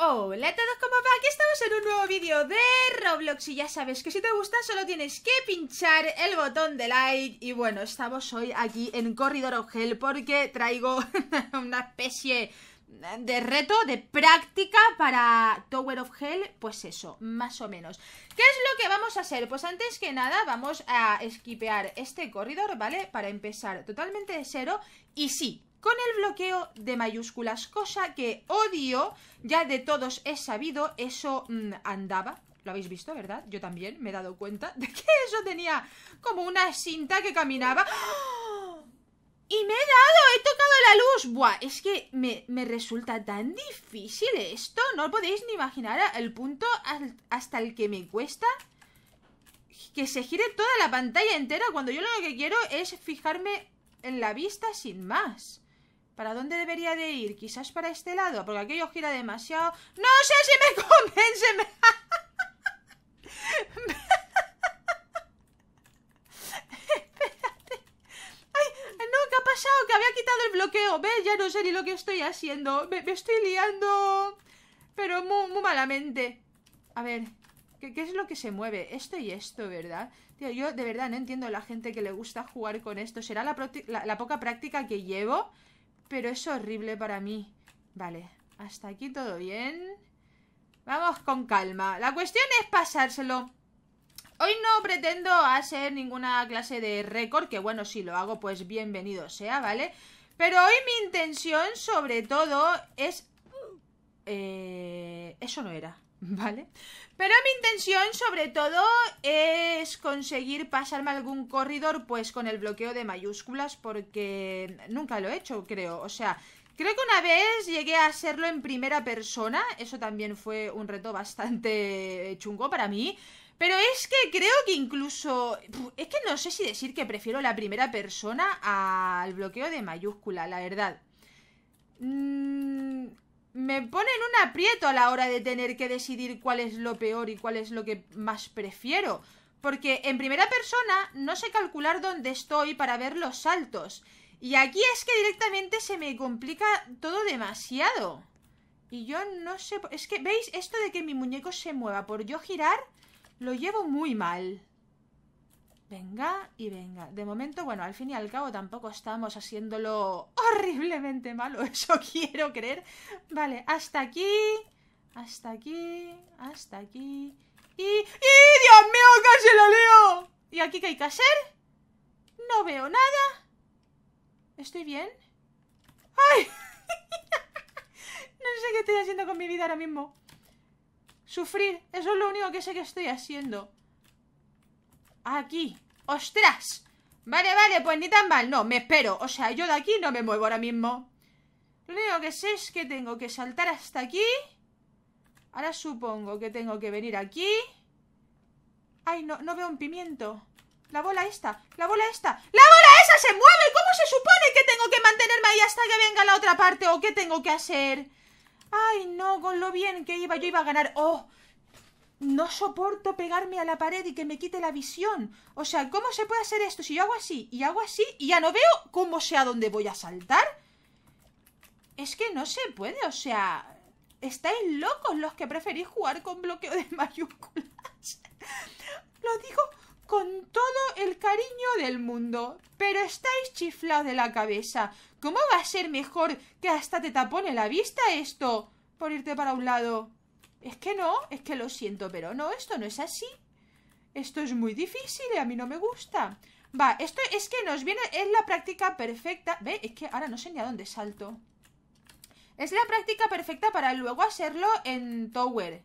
Hola a todos, ¿cómo va? Aquí estamos en un nuevo vídeo de Roblox y ya sabes que si te gusta solo tienes que pinchar el botón de like y bueno, estamos hoy aquí en Corridor of Hell porque traigo una especie de reto, de práctica para Tower of Hell, pues eso, más o menos. ¿Qué es lo que vamos a hacer? Pues antes que nada vamos a esquipear este corredor, ¿vale? Para empezar totalmente de cero y sí, con el bloqueo de mayúsculas, cosa que odio, ya de todos he sabido, eso mm, andaba. Lo habéis visto, ¿verdad? Yo también me he dado cuenta de que eso tenía como una cinta que caminaba. ¡Ah! Y me he dado, he tocado la luz. Buah, es que me, resulta tan difícil esto. No podéis ni imaginar el punto hasta el que me cuesta que se gire toda la pantalla entera cuando yo lo que quiero es fijarme en la vista sin más. ¿Para dónde debería de ir? Quizás para este lado, porque aquello gira demasiado. ¡No sé si me convence! ¡Ay! No, ¿qué ha pasado? Que había quitado el bloqueo. ¿Ves? Ya no sé ni lo que estoy haciendo. Me, estoy liando... Pero muy, malamente. A ver, ¿Qué, es lo que se mueve? Esto y esto, ¿verdad? Tío, yo de verdad no entiendo a la gente que le gusta jugar con esto. ¿Será la, poca práctica que llevo? pero es horrible para mí. Vale, hasta aquí todo bien. Vamos con calma. La cuestión es pasárselo. Hoy no pretendo hacer ninguna clase de récord, que bueno, si lo hago, pues bienvenido sea, ¿vale? Pero hoy mi intención, sobre todo, es... Eh... Eso no era. ¿Vale? Pero mi intención sobre todo es conseguir pasarme algún corredor pues con el bloqueo de mayúsculas porque nunca lo he hecho, creo. O sea, creo que una vez llegué a hacerlo en primera persona, eso también fue un reto bastante chungo para mí. Pero es que creo que incluso... Es que no sé si decir que prefiero la primera persona al bloqueo de mayúscula, la verdad. Mmm me pone en un aprieto a la hora de tener que decidir cuál es lo peor y cuál es lo que más prefiero. Porque en primera persona no sé calcular dónde estoy para ver los saltos. Y aquí es que directamente se me complica todo demasiado. Y yo no sé... Es que, ¿veis? Esto de que mi muñeco se mueva por yo girar, lo llevo muy mal. Venga y venga. De momento, bueno, al fin y al cabo tampoco estamos haciéndolo horriblemente malo, eso quiero creer. Vale, hasta aquí, hasta aquí, hasta aquí. Y... ¡Y! ¡Dios mío, casi lo leo! ¿Y aquí qué hay que hacer? No veo nada. ¿Estoy bien? ¡Ay! no sé qué estoy haciendo con mi vida ahora mismo. Sufrir, eso es lo único que sé que estoy haciendo. Aquí. ¡Ostras! Vale, vale, pues ni tan mal. No, me espero. O sea, yo de aquí no me muevo ahora mismo. Lo único que sé es que tengo que saltar hasta aquí. Ahora supongo que tengo que venir aquí. Ay, no, no veo un pimiento. La bola esta, la bola esta. ¡La bola esa se mueve! ¿Cómo se supone que tengo que mantenerme ahí hasta que venga la otra parte? ¿O qué tengo que hacer? Ay, no, con lo bien que iba, yo iba a ganar. ¡Oh! no soporto pegarme a la pared y que me quite la visión. O sea, ¿cómo se puede hacer esto? Si yo hago así y hago así y ya no veo cómo sea dónde voy a saltar. Es que no se puede, o sea... Estáis locos los que preferís jugar con bloqueo de mayúsculas. Lo digo con todo el cariño del mundo. Pero estáis chiflados de la cabeza. ¿Cómo va a ser mejor que hasta te tapone la vista esto? Por irte para un lado es que no, es que lo siento, pero no, esto no es así. Esto es muy difícil y a mí no me gusta. Va, esto es que nos viene, es la práctica perfecta. Ve, es que ahora no sé ni a dónde salto. Es la práctica perfecta para luego hacerlo en Tower.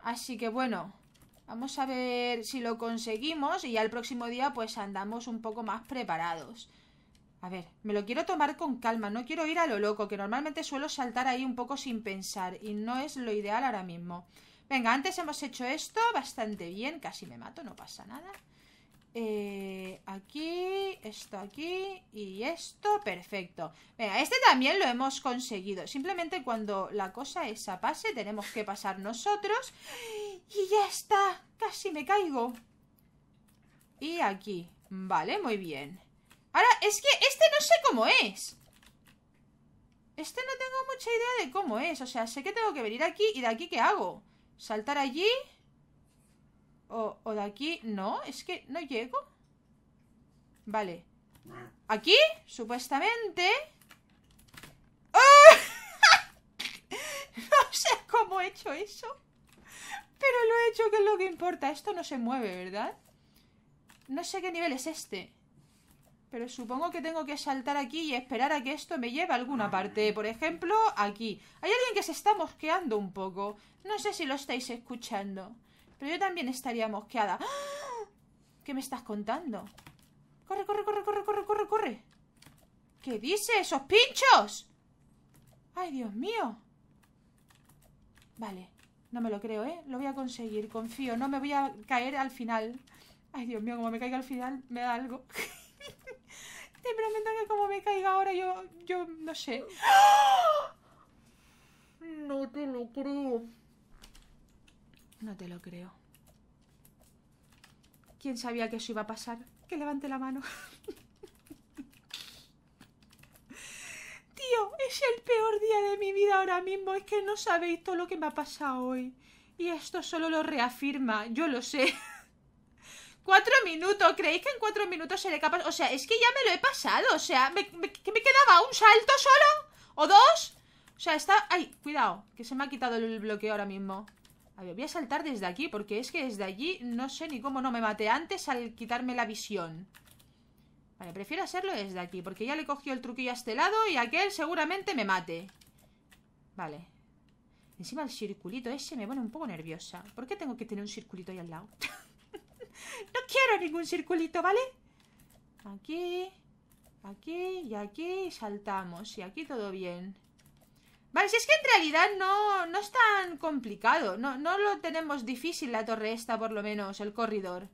Así que bueno, vamos a ver si lo conseguimos y ya el próximo día pues andamos un poco más preparados. A ver, me lo quiero tomar con calma, no quiero ir a lo loco, que normalmente suelo saltar ahí un poco sin pensar y no es lo ideal ahora mismo. Venga, antes hemos hecho esto bastante bien, casi me mato, no pasa nada. Eh, aquí, esto aquí y esto, perfecto. Venga, este también lo hemos conseguido. Simplemente cuando la cosa esa pase tenemos que pasar nosotros. Y ya está, casi me caigo. Y aquí, vale, muy bien. Ahora, es que este no sé cómo es Este no tengo mucha idea de cómo es O sea, sé que tengo que venir aquí ¿Y de aquí qué hago? ¿Saltar allí? ¿O, de aquí? No, es que no llego Vale Aquí, supuestamente ¡Oh! No sé cómo he hecho eso Pero lo he hecho, que es lo que importa Esto no se mueve, ¿verdad? No sé qué nivel es este pero supongo que tengo que saltar aquí y esperar a que esto me lleve a alguna parte. Por ejemplo, aquí. Hay alguien que se está mosqueando un poco. No sé si lo estáis escuchando. Pero yo también estaría mosqueada. ¡Ah! ¿Qué me estás contando? Corre, corre, corre, corre, corre, corre, corre. ¿Qué dice? ¡Esos pinchos! ¡Ay, Dios mío! Vale. No me lo creo, ¿eh? Lo voy a conseguir, confío. No me voy a caer al final. Ay, Dios mío, como me caiga al final, me da algo. Te prometo que como me caiga ahora yo, yo no sé. No te lo creo. No te lo creo. ¿Quién sabía que eso iba a pasar? Que levante la mano. Tío, es el peor día de mi vida ahora mismo. Es que no sabéis todo lo que me ha pasado hoy. Y esto solo lo reafirma. Yo lo sé. Cuatro minutos, ¿creéis que en cuatro minutos se le capaz? O sea, es que ya me lo he pasado, o sea, ¿me, me, me quedaba? ¿Un salto solo? ¿O dos? O sea, está... Ay, cuidado, que se me ha quitado el bloqueo ahora mismo A ver, voy a saltar desde aquí, porque es que desde allí no sé ni cómo no me maté antes al quitarme la visión Vale, prefiero hacerlo desde aquí, porque ya le cogió el truquillo a este lado y aquel seguramente me mate Vale Encima el circulito ese me pone un poco nerviosa ¿Por qué tengo que tener un circulito ahí al lado? No quiero ningún circulito, ¿vale? Aquí, aquí y aquí saltamos. Y aquí todo bien. Vale, si es que en realidad no, no es tan complicado. No, lo tenemos difícil la torre esta, por lo menos, el corredor.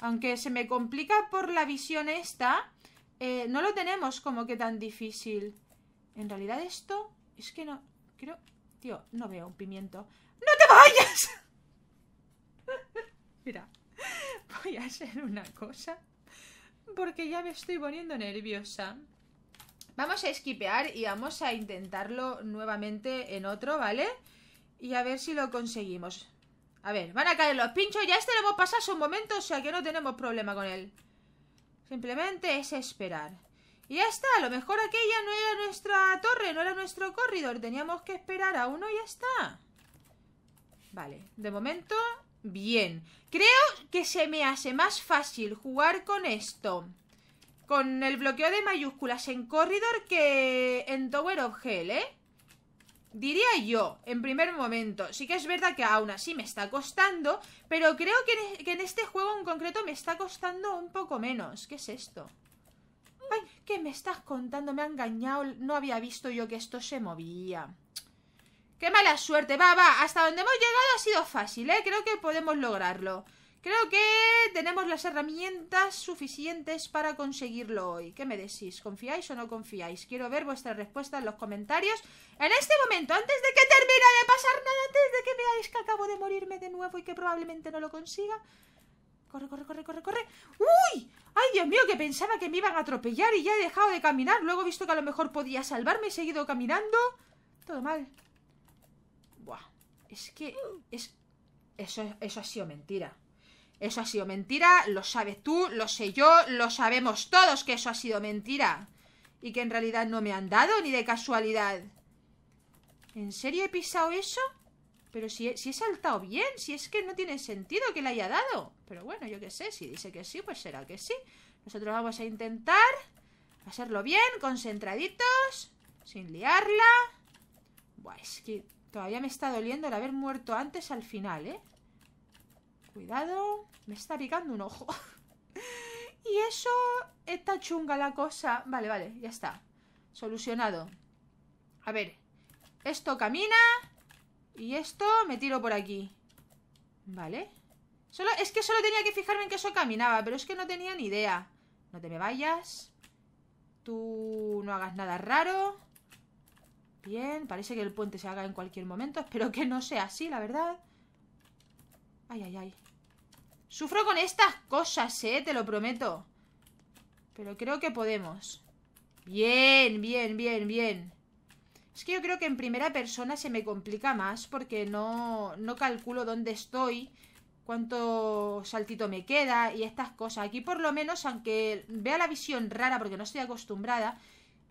Aunque se me complica por la visión esta, eh, no lo tenemos como que tan difícil. En realidad esto es que no... Creo... Tío, no veo un pimiento. ¡No te vayas! voy a hacer una cosa. Porque ya me estoy poniendo nerviosa. Vamos a esquipear y vamos a intentarlo nuevamente en otro, ¿vale? Y a ver si lo conseguimos. A ver, van a caer los pinchos. Ya este lo hemos pasado un momento, o sea que no tenemos problema con él. Simplemente es esperar. Y ya está, a lo mejor aquella no era nuestra torre, no era nuestro corredor. Teníamos que esperar a uno y ya está. Vale, de momento bien. Creo que se me hace más fácil jugar con esto. Con el bloqueo de mayúsculas en Corridor que en Tower of Hell, ¿eh? Diría yo, en primer momento. Sí que es verdad que aún así me está costando, pero creo que en este juego en concreto me está costando un poco menos. ¿Qué es esto? ¿qué me estás contando? Me ha engañado. No había visto yo que esto se movía. Qué mala suerte. Va, va. Hasta donde hemos llegado ha sido fácil, ¿eh? Creo que podemos lograrlo. Creo que tenemos las herramientas suficientes para conseguirlo hoy. ¿Qué me decís? ¿Confiáis o no confiáis? Quiero ver vuestra respuesta en los comentarios. En este momento, antes de que termine de pasar nada, antes de que veáis que acabo de morirme de nuevo y que probablemente no lo consiga. Corre, corre, corre, corre, corre. ¡Uy! ¡Ay, Dios mío! Que pensaba que me iban a atropellar y ya he dejado de caminar. Luego he visto que a lo mejor podía salvarme y he seguido caminando. Todo mal. Buah, es que es, eso, eso ha sido mentira. Eso ha sido mentira, lo sabes tú, lo sé yo, lo sabemos todos que eso ha sido mentira. Y que en realidad no me han dado ni de casualidad. ¿En serio he pisado eso? Pero si si he saltado bien, si es que no tiene sentido que le haya dado. Pero bueno, yo qué sé, si dice que sí, pues será que sí. Nosotros vamos a intentar hacerlo bien, concentraditos, sin liarla. Buah, es que Todavía me está doliendo el haber muerto antes al final, ¿eh? Cuidado. Me está picando un ojo. y eso... Está chunga la cosa. Vale, vale, ya está. Solucionado. A ver. Esto camina. Y esto me tiro por aquí. Vale. Solo, es que solo tenía que fijarme en que eso caminaba, pero es que no tenía ni idea. No te me vayas. Tú no hagas nada raro. Bien, parece que el puente se haga en cualquier momento. Espero que no sea así, la verdad. Ay, ay, ay. Sufro con estas cosas, eh, te lo prometo. Pero creo que podemos. Bien, bien, bien, bien. Es que yo creo que en primera persona se me complica más porque no, no calculo dónde estoy, cuánto saltito me queda y estas cosas. Aquí por lo menos, aunque vea la visión rara porque no estoy acostumbrada,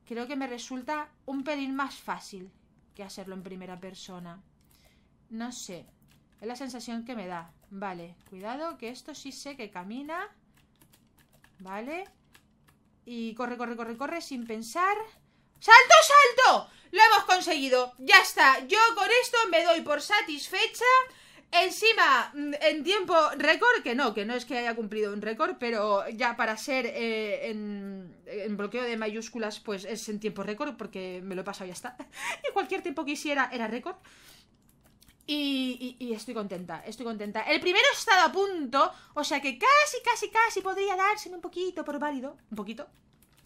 creo que me resulta un pelín más fácil que hacerlo en primera persona. No sé, es la sensación que me da. Vale, cuidado que esto sí sé que camina. Vale. Y corre, corre, corre, corre sin pensar. ¡Salto, salto! Lo hemos conseguido. Ya está. Yo con esto me doy por satisfecha. Encima, mm, en tiempo récord, que no, que no es que haya cumplido un récord, pero ya para ser eh, en, en, bloqueo de mayúsculas, pues es en tiempo récord, porque me lo he pasado y ya está. Y cualquier tiempo que hiciera era récord. Y, estoy contenta, estoy contenta. El primero ha estado a punto, o sea que casi, casi, casi podría dárseme un poquito por válido. Un poquito,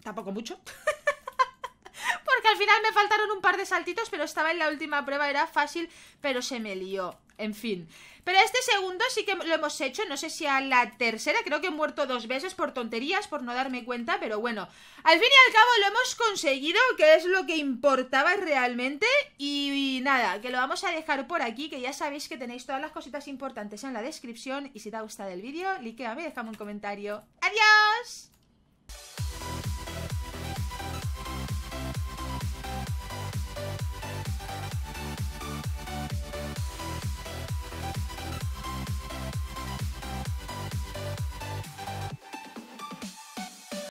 tampoco mucho. Porque al final me faltaron un par de saltitos, pero estaba en la última prueba, era fácil, pero se me lió en fin. Pero este segundo sí que lo hemos hecho, no sé si a la tercera, creo que he muerto dos veces por tonterías, por no darme cuenta, pero bueno. Al fin y al cabo lo hemos conseguido, que es lo que importaba realmente. Y, nada, que lo vamos a dejar por aquí, que ya sabéis que tenéis todas las cositas importantes en la descripción. Y si te ha gustado el vídeo, likeame, déjame un comentario. ¡Adiós!